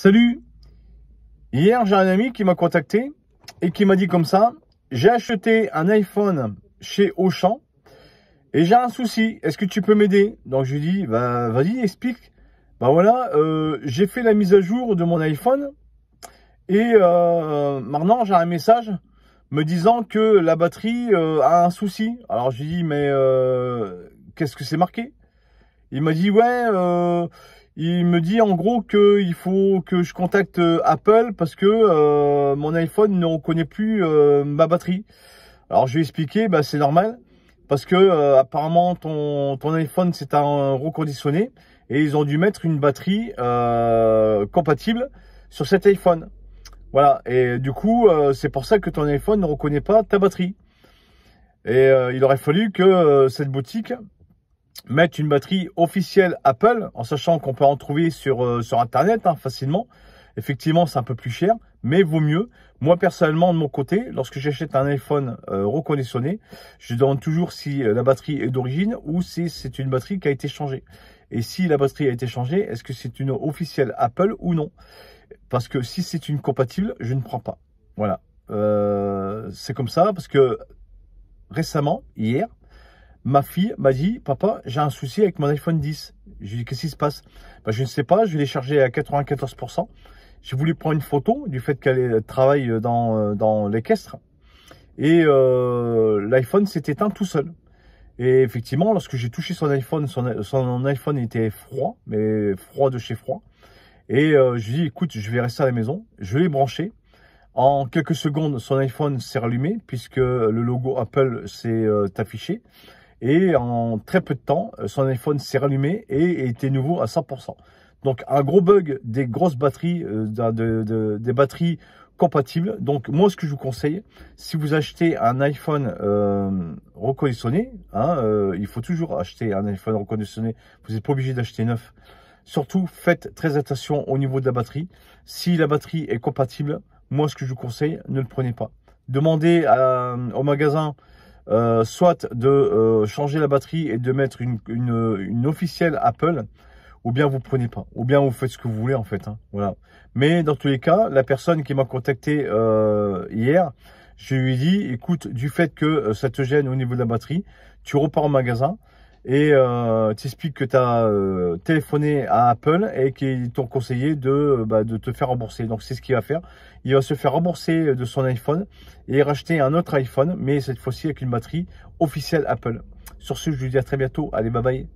Salut Hier, j'ai un ami qui m'a contacté et qui m'a dit comme ça, j'ai acheté un iPhone chez Auchan et j'ai un souci, est-ce que tu peux m'aider Donc je lui dis bah, vas-y, explique. Bah voilà, euh, j'ai fait la mise à jour de mon iPhone et euh, maintenant j'ai un message me disant que la batterie euh, a un souci. Alors je lui dis dit, mais qu'est-ce que c'est marqué Il m'a dit, ouais il me dit en gros qu'il faut que je contacte euh, Apple parce que euh, mon iPhone ne reconnaît plus euh, ma batterie. Alors je vais expliquer. bah, c'est normal parce que apparemment ton, ton iPhone c'est un reconditionné et ils ont dû mettre une batterie compatible sur cet iPhone. Voilà, et du coup c'est pour ça que ton iPhone ne reconnaît pas ta batterie. Et il aurait fallu que cette boutique mettre une batterie officielle Apple, en sachant qu'on peut en trouver sur, euh, sur Internet hein, facilement. Effectivement, c'est un peu plus cher, mais vaut mieux. Moi, personnellement, de mon côté, lorsque j'achète un iPhone euh, reconditionné, je demande toujours si euh, la batterie est d'origine ou si c'est une batterie qui a été changée. Et si la batterie a été changée, est-ce que c'est une officielle Apple ou non Parce que si c'est une compatible, je ne prends pas. Voilà. Euh, c'est comme ça, parce que récemment, hier, ma fille m'a dit, papa, j'ai un souci avec mon iPhone 10. Je lui ai dit, qu'est-ce qui se passe ben, Je ne sais pas, je l'ai chargé à 94%. J'ai voulu prendre une photo du fait qu'elle travaille dans, dans l'équestre. Et euh, l'iPhone s'est éteint tout seul. Et effectivement, lorsque j'ai touché son iPhone, son, iPhone était froid, mais froid de chez froid. Et euh, je lui ai dit, écoute, je vais rester à la maison. Je l'ai branché. En quelques secondes, son iPhone s'est rallumé puisque le logo Apple s'est euh, affiché. Et en très peu de temps, euh, son iPhone s'est rallumé et était nouveau à 100%. Donc un gros bug des grosses batteries, euh, des batteries compatibles. Donc moi ce que je vous conseille, si vous achetez un iPhone euh, reconditionné, hein, euh, il faut toujours acheter un iPhone reconditionné, vous n'êtes pas obligé d'acheter neuf. Surtout faites très attention au niveau de la batterie. Si la batterie est compatible, moi ce que je vous conseille, ne le prenez pas. Demandez au magasin euh, soit de euh, changer la batterie et de mettre une, officielle Apple, ou bien vous prenez pas, ou bien vous faites ce que vous voulez en fait. Hein. voilà. Mais dans tous les cas, la personne qui m'a contacté euh, hier, je lui ai dit, écoute, du fait que ça te gêne au niveau de la batterie, tu repars au magasin, et euh, expliques que tu as euh, téléphoné à Apple et qu'ils t'ont conseillé de, euh, bah, de te faire rembourser. Donc c'est ce qu'il va faire. Il va se faire rembourser de son iPhone et racheter un autre iPhone, mais cette fois-ci avec une batterie officielle Apple. Sur ce, je vous dis à très bientôt. Allez, bye bye.